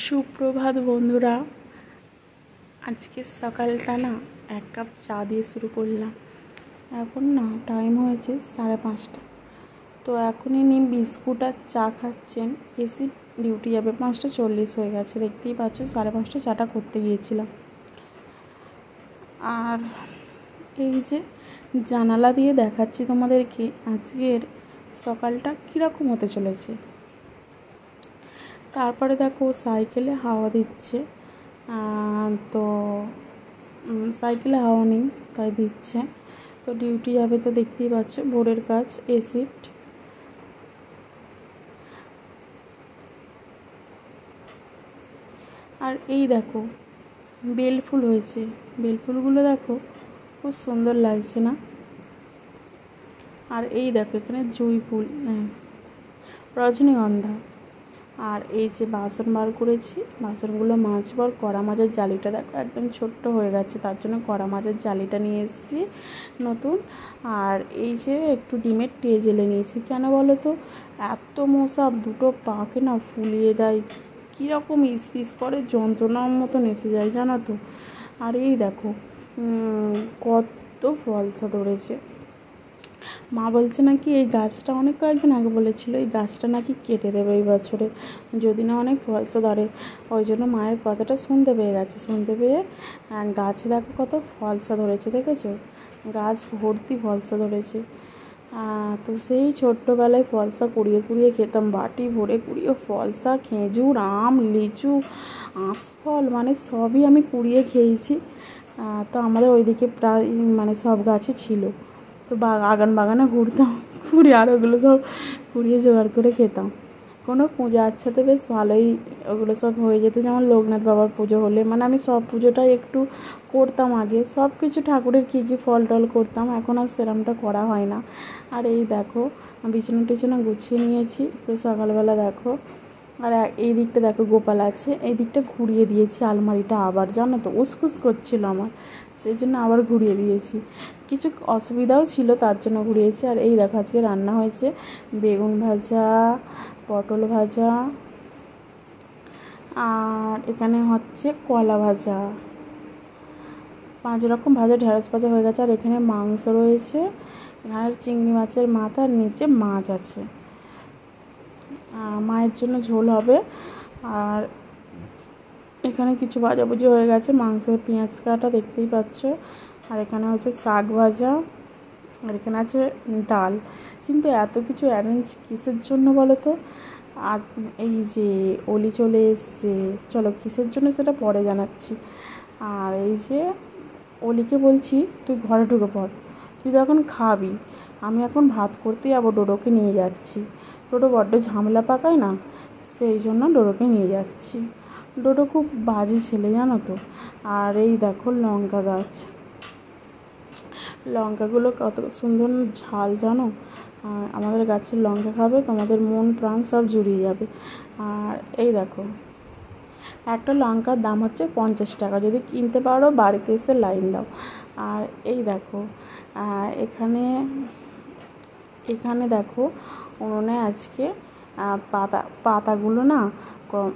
সুপ্রভাত বন্ধুরা আজকের সকালটা না এক কাপ চা দিয়ে শুরু করলাম এখন না টাইম হয়েছে সাড়ে পাঁচটা তো এখন ইনি বিস্কুট আর চা খাচ্ছেন এসি ডিউটি যাবে পাঁচটা চল্লিশ হয়ে গেছে দেখতেই পাচ্ছ সাড়ে পাঁচটা চাটা করতে গিয়েছিলাম আর এই যে জানালা দিয়ে দেখাচ্ছি তোমাদেরকে আজকের সকালটা কীরকম হতে চলেছে তারপরে দেখো সাইকেলে হাওয়া দিচ্ছে তো সাইকেলে হাওয়া নেই তাই দিচ্ছে তো ডিউটি যাবে তো দেখতেই পাচ্ছ ভোরের কাজ এ শিফট আর এই দেখো বেল ফুল হয়েছে বেল ফুলগুলো দেখো খুব সুন্দর লাগছে না আর এই দেখো এখানে জুঁই ফুল হ্যাঁ, রজনীগন্ধা আর এই যে বাসন বার করেছি বাসনগুলো মাজবার কড়া মাছের জালিটা দেখো একদম ছোট্ট হয়ে গেছে তার জন্য কড়া মাছের জালিটা নিয়ে এসেছি নতুন আর এই যে একটু ডিমের টে জেলে নিয়েছি কেন বলো তো এত মশা দুটো পাকে না ফুলিয়ে দেয় কীরকম স্পিস করে যন্ত্রণার মতন এসে যায় জানো তো আর এই দেখো কত ফলসা ধরেছে মা বলছে নাকি এই গাছটা অনেক কয়েকদিন আগে বলেছিল এই গাছটা নাকি কেটে দেবে এই বছরে যদি না অনেক ফলসে ধরে ওই জন্য মায়ের কথাটা শুনতে পেয়ে গেছে শুনতে পেয়ে গাছে দেখো কত ফলসা ধরেছে দেখেছো গাছ ভর্তি ফলসা ধরেছে তো সেই ছোট্টবেলায় ফলসা কুড়িয়ে কুড়িয়ে খেতাম বাটি ভরে কুড়িয়ে ফলসা খেজুর আম লিচু আঁশফল মানে সবই আমি কুড়িয়ে খেয়েছি তো আমাদের ওইদিকে প্রায় মানে সব গাছই ছিল তো আগান বাগানে ঘুরতাম ঘুরে আর ওগুলো সব ঘুরিয়ে জোগাড় করে খেতাম কোনো পূজা আচ্ছা তো বেশ ভালোই ওগুলো সব হয়ে যেত যেমন লোকনাথ বাবার পুজো হলে মানে আমি সব পুজোটাই একটু করতাম আগে সব কিছু ঠাকুরের কী কী ফল টল করতাম এখন আর সেরমটা করা হয় না আর এই দেখো বিছানা টিছানা গুছিয়ে নিয়েছি তো সকালবেলা দেখো আর এই দিকটা দেখো গোপাল আছে এই দিকটা ঘুরিয়ে দিয়েছি আলমারিটা আবার জানো তো উসকুস করছিল আমার সেই জন্য আবার ঘুরিয়ে দিয়েছি কিছু অসুবিধাও ছিল তার জন্য ঘুরিয়েছি আর এই দেখো আজকে রান্না হয়েছে বেগুন ভাজা পটল ভাজা আর এখানে হচ্ছে কলা ভাজা পাঁচ রকম ভাজা ঢেঁড়স ভাজা হয়ে গেছে আর এখানে মাংস রয়েছে আর চিংড়ি মাছের মাথার নিচে মাছ আছে মায়ের জন্য ঝোল হবে আর এখানে কিছু ভুজি হয়ে গেছে মাংসের পেঁয়াজ কাটা দেখতেই পাচ্ছ আর এখানে হচ্ছে শাক ভাজা আর এখানে আছে ডাল কিন্তু এত কিছু অ্যারেঞ্জ কিসের জন্য বলো তো আর এই যে অলি চলে এসছে চলো কিসের জন্য সেটা পরে জানাচ্ছি আর এই যে অলিকে বলছি তুই ঘরে ঢুকে পড় তুই তো এখন খাবি আমি এখন ভাত করতে যাবো ডোডোকে নিয়ে যাচ্ছি ডোডো বড্ড ঝামেলা পাকায় না সেই জন্য ডোডোকে নিয়ে যাচ্ছি ডোডো খুব বাজে ছেলে জানো তো আর এই দেখো লঙ্কা গাছ লঙ্কাগুলো কত সুন্দর ঝাল জানো আমাদের গাছের লঙ্কা খাবে তোমাদের মন প্রাণ সব জুড়িয়ে যাবে আর এই দেখো একটা লঙ্কার দাম হচ্ছে পঞ্চাশ টাকা যদি কিনতে পারো বাড়িতে এসে লাইন দাও আর এই দেখো এখানে এখানে দেখো উনুনে আজকে পাতা পাতাগুলো না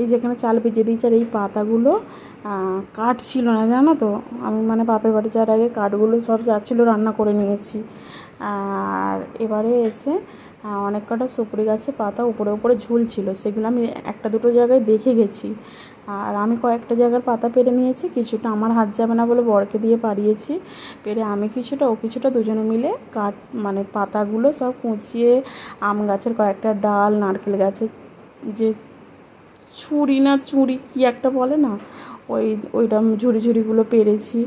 এই যেখানে চাল ভিজে দিয়েছে আর এই পাতাগুলো কাঠ ছিল না জানো তো আমি মানে বাপের বাড়ি যাওয়ার আগে কাঠগুলো সব যাচ্ছিলো রান্না করে নিয়েছি আর এবারে এসে অনেক কটা সুপুরি গাছে পাতা উপরে উপরে ঝুলছিল সেগুলো আমি একটা দুটো জায়গায় দেখে গেছি আর আমি কয়েকটা জায়গার পাতা পেরে নিয়েছি কিছুটা আমার হাত যাবে না বলে বরকে দিয়ে পাড়িয়েছি পেরে আমি কিছুটা ও কিছুটা দুজনে মিলে কাঠ মানে পাতাগুলো সব কুঁচিয়ে আম গাছের কয়েকটা ডাল নারকেল গাছের যে ছুরি না চুরি কি একটা বলে না ওই ওইরকম ঝুড়ি ঝুড়িগুলো পেরেছি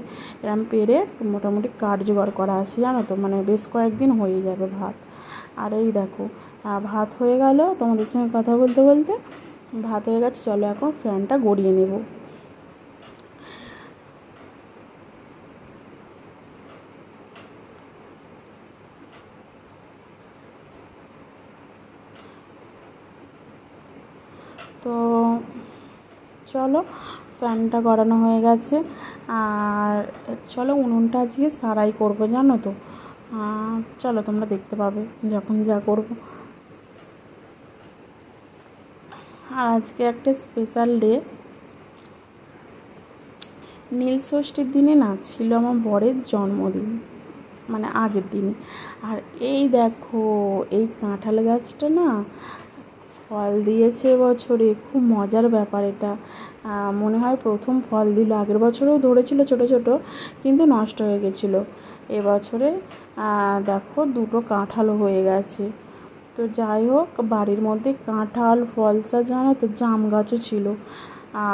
এরম পেরে মোটামুটি কাঠ জোগাড় করা আছে জানো তো মানে বেশ কয়েকদিন হয়ে যাবে ভাত আর এই দেখো ভাত হয়ে গেল তোমাদের সঙ্গে কথা বলতে বলতে ভাত হয়ে গেছে চলো এখন ফ্যানটা গড়িয়ে নেবো চলো প্যানটা গড়ানো হয়ে গেছে আর চলো উনুনটা আজকে সারাই করবো জানো তো চলো তোমরা দেখতে পাবে যখন যা করবো আর আজকে একটা স্পেশাল ডে নীল ষষ্ঠীর দিনে না ছিল আমার বরের জন্মদিন মানে আগের দিনে আর এই দেখো এই কাঁঠাল গাছটা না ফল দিয়েছে বছরে খুব মজার ব্যাপার এটা মনে হয় প্রথম ফল দিল আগের বছরেও ধরেছিল ছোট ছোট কিন্তু নষ্ট হয়ে গেছিলো এবছরে দেখো দুটো কাঁঠাল হয়ে গেছে তো যাই হোক বাড়ির মধ্যে কাঁঠাল ফলসা জানো তো জাম গাছও ছিল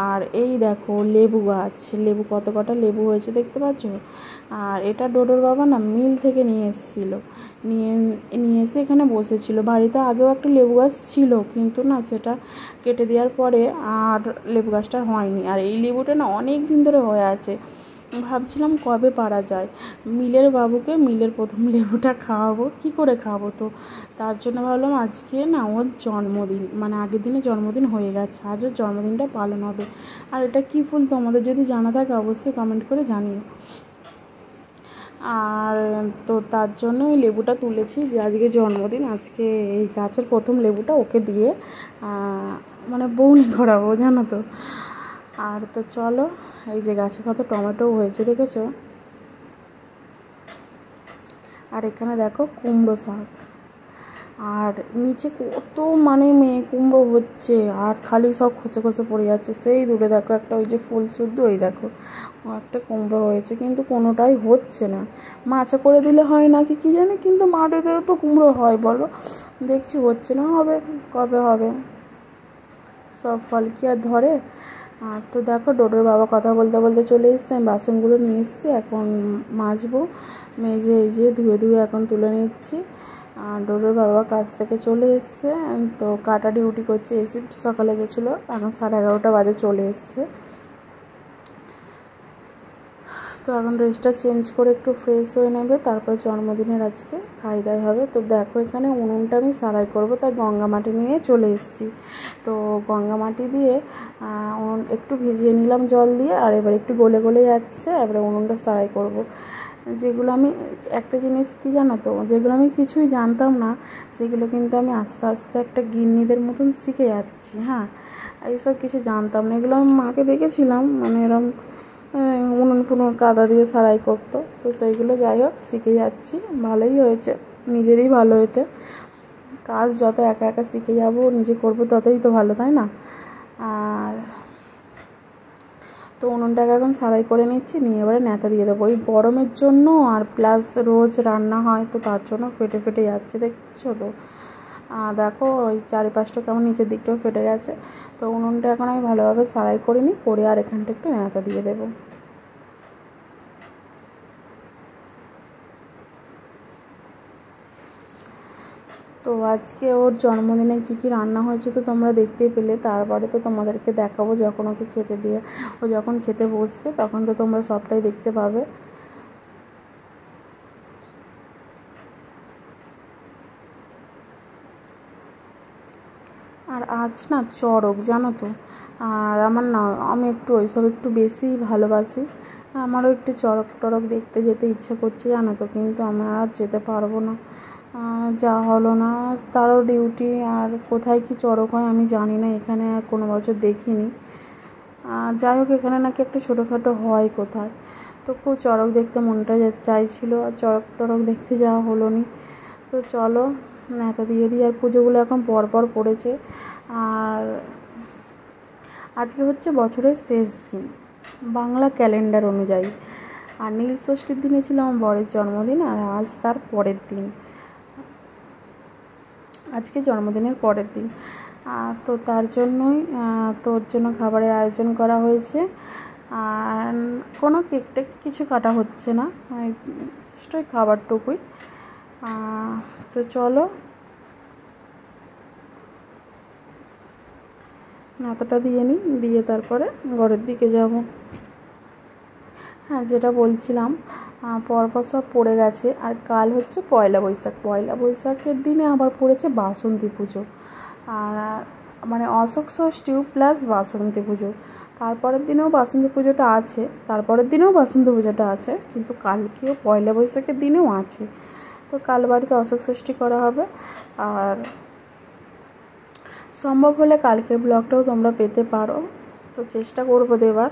আর এই দেখো লেবু গাছ লেবু কত কটা লেবু হয়েছে দেখতে পাচ্ছ আর এটা ডোডোর বাবা না মিল থেকে নিয়ে এসেছিলো নিয়ে নিয়ে এসে এখানে বসেছিল বাড়িতে আগেও একটা লেবু গাছ ছিল কিন্তু না সেটা কেটে দেওয়ার পরে আর লেবু গাছটা হয়নি আর এই লেবুটা না অনেক দিন ধরে হয়ে আছে ভাবছিলাম কবে পারা যায় মিলের বাবুকে মিলের প্রথম লেবুটা খাওয়াবো কি করে খাওয়াবো তো তার জন্য ভাবলাম আজকে না ওর জন্মদিন মানে আগের দিনে জন্মদিন হয়ে গেছে আজ ওর জন্মদিনটা পালন হবে আর এটা কী ফুল তোমাদের যদি জানা থাকে অবশ্যই কমেন্ট করে জানিও আর তো তার জন্য এই লেবুটা তুলেছি যে আজকে জন্মদিন আজকে এই গাছের প্রথম লেবুটা ওকে দিয়ে মানে বৌনি করাবো জানো তো আর তো চলো এই যে গাছে কত টমেটো হয়েছে দেখেছো আর এখানে দেখো কুমড়ো শাক আর নিচে কত মানে মেয়ে কুমড়ো হচ্ছে আর খালি সব খসে খসে পড়ে যাচ্ছে সেই দূরে দেখো একটা ওই যে ফুল শুদ্ধ ওই দেখো একটা কুমড়ো হয়েছে কিন্তু কোনোটাই হচ্ছে না মাছা করে দিলে হয় নাকি কি জানি কিন্তু মাঠেরও তো কুমড়ো হয় বলো দেখছি হচ্ছে না হবে কবে হবে সব ফল কি আর ধরে আর তো দেখো ডোডোর বাবা কথা বলতে বলতে চলে এসছে আমি বাসনগুলো নিয়ে এসছি এখন মাজবো মেজে এই যে ধুয়ে ধুয়ে এখন তুলে নিচ্ছি আর ডোডোর বাবা কাজ থেকে চলে এসছে তো কাটা ডিউটি করছে এসে সকালে গেছিলো এখন সাড়ে এগারোটা বাজে চলে এসছে তো এখন ড্রেসটা চেঞ্জ করে একটু ফ্রেশ হয়ে নেবে তারপর জন্মদিনের আজকে খাই দাই হবে তো দেখো এখানে উনুনটা আমি সারাই করব তাই গঙ্গা মাটি নিয়ে চলে এসেছি তো গঙ্গা মাটি দিয়ে উনুন একটু ভিজিয়ে নিলাম জল দিয়ে আর এবার একটু গলে গলে যাচ্ছে এবারে উনুনটা সারাই করবো যেগুলো আমি একটা জিনিস কি জানো তো যেগুলো আমি কিছুই জানতাম না সেগুলো কিন্তু আমি আস্তে আস্তে একটা গিন্নিদের মতন শিখে যাচ্ছি হ্যাঁ এইসব কিছু জানতাম না এগুলো আমি মাকে দেখেছিলাম মানে এরম উনুন ফুনুন কাদা দিয়ে সারাই করতো তো সেইগুলো যাই হোক শিখে যাচ্ছি ভালোই হয়েছে নিজেরই ভালো হয়েছে কাজ যত একা একা শিখে যাবো নিজে করবো ততই তো ভালো তাই না আর তো উনুনটাকে এখন সারাই করে নিচ্ছি নিয়ে এবারে ন্যাতা দিয়ে দেবো এই গরমের জন্য আর প্লাস রোজ রান্না হয় তো তার জন্য ফেটে ফেটে যাচ্ছে দেখছো তো দেখো ওই চারিপাশটা কেমন নিচের দিকটাও ফেটে গেছে তো উনুনটা এখন আমি ভালোভাবে সারাই করিনি করে আর এখানটা একটু ন্যাতা দিয়ে দেবো তো আজকে ওর জন্মদিনে কি কি রান্না হয়েছে তো তোমরা দেখতেই পেলে তারপরে তো তোমাদেরকে দেখাবো যখন ওকে খেতে দিয়ে ও যখন খেতে বসবে তখন তো তোমরা সবটাই দেখতে পাবে আর আজ না চড়ক জানো তো আর আমার না আমি একটু ওইসব একটু বেশি ভালোবাসি আমারও একটু চড়ক টরক দেখতে যেতে ইচ্ছে করছে জানো তো কিন্তু আমার আর যেতে পারবো না যাওয়া হলো না তারও ডিউটি আর কোথায় কি চড়ক হয় আমি জানি না এখানে কোনো বছর দেখিনি যাই হোক এখানে নাকি একটা ছোটোখাটো হয় কোথায় তো খুব চড়ক দেখতে মনটা চাইছিল আর চড়ক টড়ক দেখতে যাওয়া হলো নি তো চলো এত দিয়ে দিই আর পুজোগুলো এখন পরপর পড়েছে আর আজকে হচ্ছে বছরের শেষ দিন বাংলা ক্যালেন্ডার অনুযায়ী আর নীল ষষ্ঠীর দিনে ছিল আমার বরের জন্মদিন আর আজ তার পরের দিন আজকে জন্মদিনের পরের দিন তো তার জন্যই তোর জন্য খাবারের আয়োজন করা হয়েছে আর কোনো কেক টেক কিছু কাটা হচ্ছে না নিশ্চয়ই খাবারটুকুই তো চলো নাতাটা দিয়ে নিই দিয়ে তারপরে ঘরের দিকে যাব হ্যাঁ যেটা বলছিলাম পর সব পড়ে গেছে আর কাল হচ্ছে পয়লা বৈশাখ পয়লা বৈশাখের দিনে আবার পড়েছে বাসন্তী পুজো আর মানে অশোক ষষ্ঠীও প্লাস বাসন্তী পুজো তারপরের দিনেও বাসন্তী পুজোটা আছে তারপরের দিনেও বাসন্তী পুজোটা আছে কিন্তু কালকেও পয়লা বৈশাখের দিনেও আছে তো কাল বাড়িতে অশোক ষষ্ঠী করা হবে আর সম্ভব হলে কালকের ব্লগটাও তোমরা পেতে পারো তো চেষ্টা করবো দেবার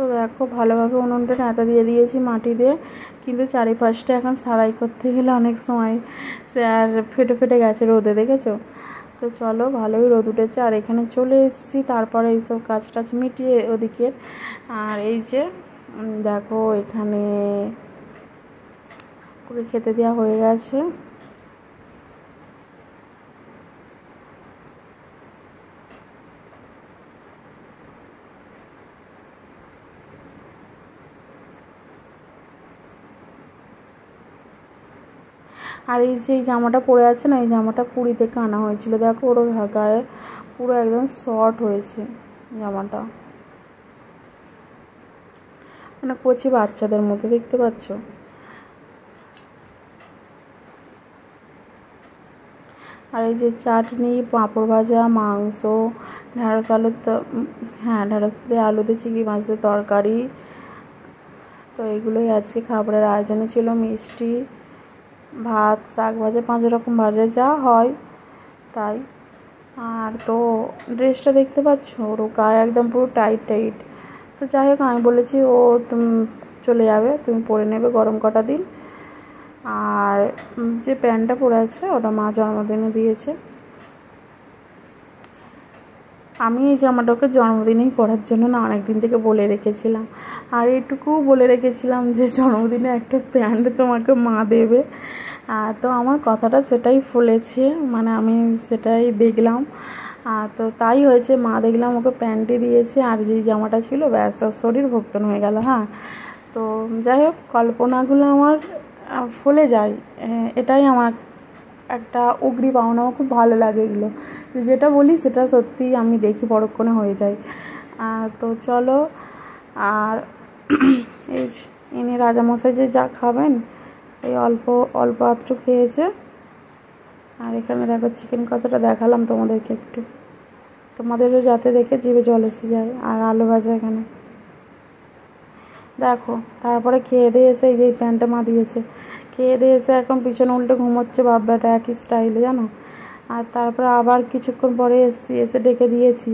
তো দেখো ভালোভাবে উনুনটা ন্যাতা দিয়ে দিয়েছি মাটি দিয়ে কিন্তু চারিপাশটা এখন সারাই করতে গেলে অনেক সময় সে আর ফেটে ফেটে গেছে রোদে দেখেছো তো চলো ভালোই রোদ উঠেছে আর এখানে চলে এসেছি তারপরে এইসব কাজ টাজ মিটিয়ে ওদিকে আর এই যে দেখো এখানে ওকে খেতে দেওয়া হয়ে গেছে আর এই যে জামাটা পরে আছে না এই জামাটা পুরী থেকে আনা হয়েছিল দেখো ওর গায়ে পুরো একদম শর্ট হয়েছে জামাটা মানে কচি বাচ্চাদের মধ্যে দেখতে পাচ্ছ আর এই যে চাটনি পাঁপড় ভাজা মাংস ঢ্যাঁড়স আলুর হ্যাঁ ঢ্যাঁড়স দিয়ে আলু দিয়ে চিংড়ি মাছ দিয়ে তরকারি তো এগুলোই আজকে খাবারের আয়োজনে ছিল মিষ্টি ভাত শাক ভাজা পাঁচ রকম ভাজা যা হয় তাই আর তো ড্রেসটা দেখতে পাচ্ছ ওর গায়ে একদম পুরো টাইট টাইট তো যাই হোক আমি বলেছি ও তুমি চলে যাবে তুমি পরে নেবে গরম কটা দিন আর যে প্যান্টটা পরে আছে ওটা মা জন্মদিনে দিয়েছে আমি এই জামাটাকে জন্মদিনেই পরার জন্য না অনেকদিন থেকে বলে রেখেছিলাম আর এটুকুও বলে রেখেছিলাম যে জন্মদিনে একটা প্যান্ট তোমাকে মা দেবে তো আমার কথাটা সেটাই ফুলেছে মানে আমি সেটাই দেখলাম আর তো তাই হয়েছে মা দেখলাম ওকে প্যান্টই দিয়েছে আর যে জামাটা ছিল ব্যাস শরীর ভক্তন হয়ে গেল হ্যাঁ তো যাই হোক কল্পনাগুলো আমার ফলে যায় এটাই আমার একটা অগ্রি পাওনা খুব ভালো লাগে এগুলো তুই যেটা বলি সেটা সত্যি আমি দেখি পরক্ষণে হয়ে যায় তো চলো আর এই এনে রাজামশাই যে যা খাবেন এই অল্প অল্প আধটু খেয়েছে আর এখানে দেখো চিকেন কষাটা দেখালাম তোমাদেরকে একটু তোমাদেরও যাতে দেখে জিভে জল এসে যায় আর আলু ভাজা এখানে দেখো তারপরে খেয়ে দিয়ে এসে এই যে প্যান্টটা মা দিয়েছে খেয়ে দিয়ে এসে এখন পিছনে উল্টে ঘুমোচ্ছে বাবাটা একই স্টাইলে জানো আর তারপর আবার কিছুক্ষণ পরে এসছি এসে ডেকে দিয়েছি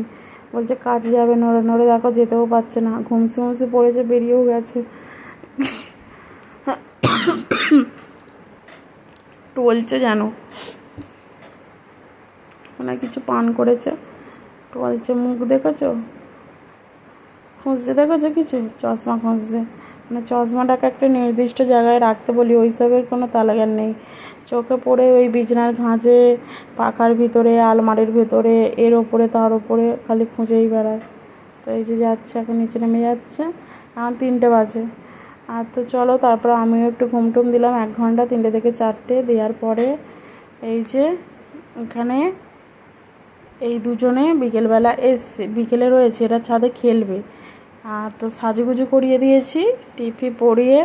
বলছে কাজ যাবে নড়ে নড়ে দেখো যেতেও পারছে না ঘুমসে ঘুমসে পড়েছে বেরিয়েও গেছে টলছে যেন মানে কিছু পান করেছে টলছে মুখ দেখেছো খুঁজছে দেখেছো কিছু চশমা খুঁজছে মানে চশমাটাকে একটা নির্দিষ্ট জায়গায় রাখতে বলি ওই সবের কোনো তালাগার নেই চোখে পড়ে ওই বিছনার ঘাঁচে পাখার ভিতরে আলমারির ভিতরে এর ওপরে তার ওপরে খালি খুঁজেই বেড়ায় তো এই যে যাচ্ছে এখন নিচে নেমে যাচ্ছে এখন তিনটে বাজে আর তো চলো তারপর আমিও একটু ঘুমটুম দিলাম এক ঘন্টা তিনটে থেকে চারটে দেওয়ার পরে এই যে এখানে এই দুজনে বিকেলবেলা এসছে বিকেলে রয়েছে এরা ছাদে খেলবে আর তো সাজুগুজু করিয়ে দিয়েছি টিপি পরিয়ে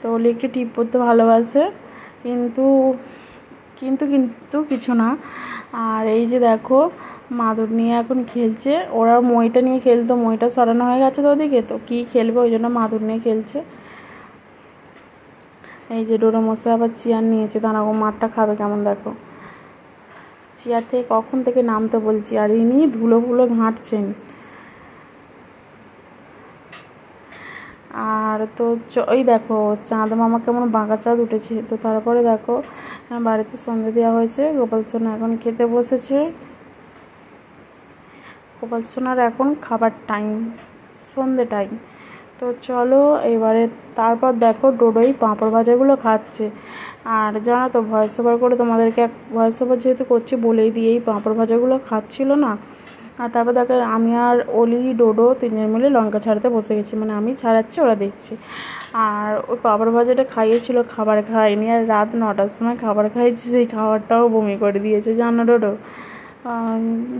তো ওলি একটু টিপ পরতে ভালোবাসে কিন্তু কিন্তু কিন্তু কিছু না আর এই যে দেখো মাদুর নিয়ে এখন খেলছে ওরা মইটা নিয়ে খেলতো মইটা সরানো হয়ে গেছে তো ওদিকে তো কী খেলবে ওই জন্য মাদুর নিয়ে খেলছে এই যে মশাই আবার চেয়ার নিয়েছে দাঁড়াবো মাঠটা খাবে কেমন দেখো চেয়ার থেকে কখন থেকে নামতে বলছি আর ইনি ধুলো ফুলো ঘাঁটছেন আর তো ওই দেখো চাঁদ মামা কেমন বাঁকা চাঁদ উঠেছে তো তারপরে দেখো বাড়িতে সন্ধে দেওয়া হয়েছে গোপাল সোনা এখন খেতে বসেছে গোপাল সোনার এখন খাবার টাইম সন্ধে টাইম তো চলো এবারে তারপর দেখো ডোডোই পাঁপড় ভাজাগুলো খাচ্ছে আর জানো তো ভয়েস ওভার করে তোমাদেরকে ভয়েস ওভার যেহেতু করছি বলেই দিয়েই পাঁপড় ভাজাগুলো খাচ্ছিল না আর তারপর দেখো আমি আর অলি ডোডো তিনজন মিলে লঙ্কা ছাড়াতে বসে গেছি মানে আমি ছাড়াচ্ছি ওরা দেখছি আর ওই পাপড় ভাজাটা খাইয়েছিল খাবার খাইনি আর রাত নটার সময় খাবার খাইয়েছি সেই খাবারটাও বমি করে দিয়েছে জানো ডোডো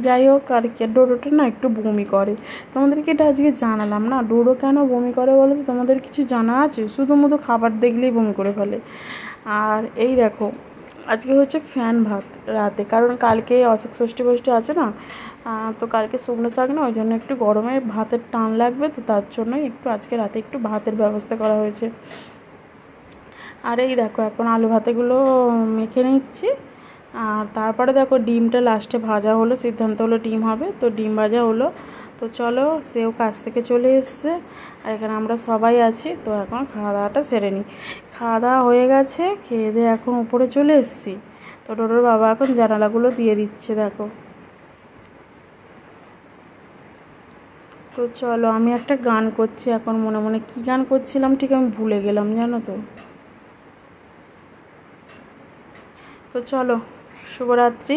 যাই হোক আর কি ডোডোটা না একটু বমি করে তোমাদেরকে এটা আজকে জানালাম না ডোডো কেন বমি করে বলো তো তোমাদের কিছু জানা আছে মতো খাবার দেখলেই বমি করে ফেলে আর এই দেখো আজকে হচ্ছে ফ্যান ভাত রাতে কারণ কালকে অশোক ষষ্ঠী ফষ্ঠী আছে না তো কালকে শুকনো শাক না ওই জন্য একটু গরমে ভাতের টান লাগবে তো তার জন্যই একটু আজকে রাতে একটু ভাতের ব্যবস্থা করা হয়েছে আর এই দেখো এখন আলু ভাতেগুলো মেখে নিচ্ছি আর তারপরে দেখো ডিমটা লাস্টে ভাজা হলো সিদ্ধান্ত হলো ডিম হবে তো ডিম ভাজা হলো তো চলো সেও কাছ থেকে চলে এসছে আর এখানে আমরা সবাই আছি তো এখন খাওয়া দাওয়াটা সেরে নিই খাওয়া দাওয়া হয়ে গেছে খেয়ে দিয়ে এখন উপরে চলে এসছি তো ডোডোর বাবা এখন জানালাগুলো দিয়ে দিচ্ছে দেখো তো চলো আমি একটা গান করছি এখন মনে মনে কি গান করছিলাম ঠিক আমি ভুলে গেলাম জানো তো তো চলো শুভরাত্রি